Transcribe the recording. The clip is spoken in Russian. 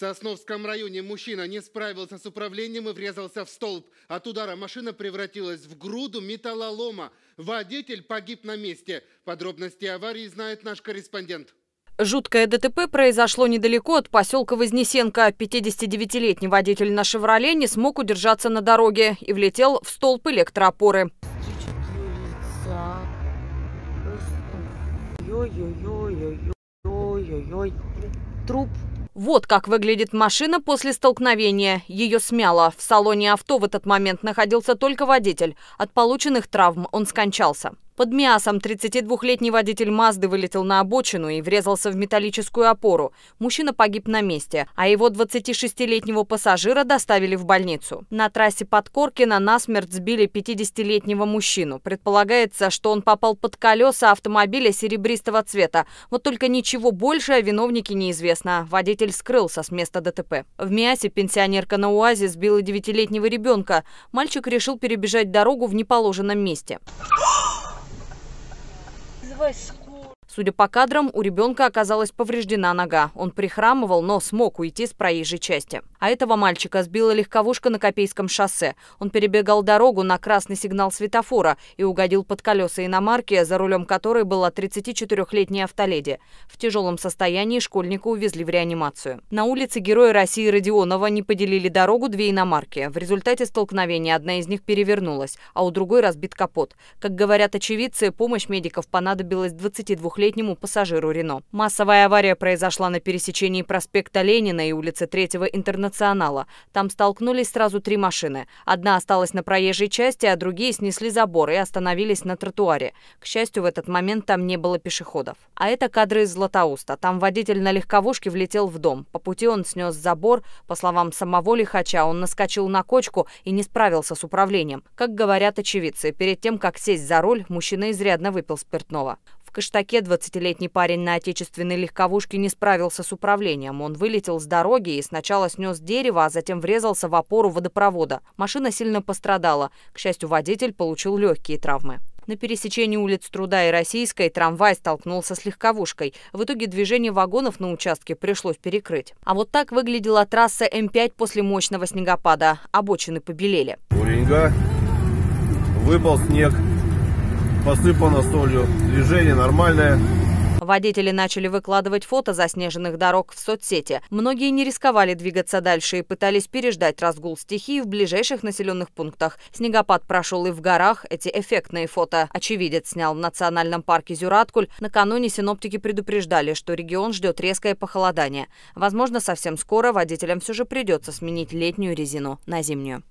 Сосновском районе мужчина не справился с управлением и врезался в столб. От удара машина превратилась в груду металлолома. Водитель погиб на месте. Подробности аварии знает наш корреспондент. Жуткое ДТП произошло недалеко от поселка Вознесенко. 59-летний водитель на «Шевроле» не смог удержаться на дороге и влетел в столб электроопоры. Труп вот как выглядит машина после столкновения. Ее смяло. В салоне авто в этот момент находился только водитель. От полученных травм он скончался. Под Мясом 32-летний водитель Мазды вылетел на обочину и врезался в металлическую опору. Мужчина погиб на месте, а его 26-летнего пассажира доставили в больницу. На трассе под Коркино насмерть сбили 50-летнего мужчину. Предполагается, что он попал под колеса автомобиля серебристого цвета. Вот только ничего больше о виновнике неизвестно. Водитель скрылся с места ДТП. В Миасе пенсионерка на УАЗе сбила 9-летнего ребенка. Мальчик решил перебежать дорогу в неположенном месте. vocês Судя по кадрам, у ребенка оказалась повреждена нога. Он прихрамывал, но смог уйти с проезжей части. А этого мальчика сбила легковушка на Копейском шоссе. Он перебегал дорогу на красный сигнал светофора и угодил под колеса иномарки, за рулем которой была 34-летняя автоледи. В тяжелом состоянии школьника увезли в реанимацию. На улице Героя России Родионова не поделили дорогу две иномарки. В результате столкновения одна из них перевернулась, а у другой разбит капот. Как говорят очевидцы, помощь медиков понадобилась 22-летней 40-летнему пассажиру Рено. Массовая авария произошла на пересечении проспекта Ленина и улицы Третьего Интернационала. Там столкнулись сразу три машины. Одна осталась на проезжей части, а другие снесли забор и остановились на тротуаре. К счастью, в этот момент там не было пешеходов. А это кадры из Златоуста. Там водитель на легковушке влетел в дом. По пути он снес забор. По словам самого лихача, он наскочил на кочку и не справился с управлением. Как говорят очевидцы, перед тем, как сесть за руль, мужчина изрядно выпил спиртного. В Каштаке 20-летний парень на отечественной легковушке не справился с управлением. Он вылетел с дороги и сначала снес дерево, а затем врезался в опору водопровода. Машина сильно пострадала. К счастью, водитель получил легкие травмы. На пересечении улиц Труда и Российской трамвай столкнулся с легковушкой. В итоге движение вагонов на участке пришлось перекрыть. А вот так выглядела трасса М5 после мощного снегопада. Обочины побелели. Уреньга. Выпал снег посыпано солью. Движение нормальное. Водители начали выкладывать фото заснеженных дорог в соцсети. Многие не рисковали двигаться дальше и пытались переждать разгул стихии в ближайших населенных пунктах. Снегопад прошел и в горах. Эти эффектные фото очевидец снял в национальном парке Зюраткуль. Накануне синоптики предупреждали, что регион ждет резкое похолодание. Возможно, совсем скоро водителям все же придется сменить летнюю резину на зимнюю.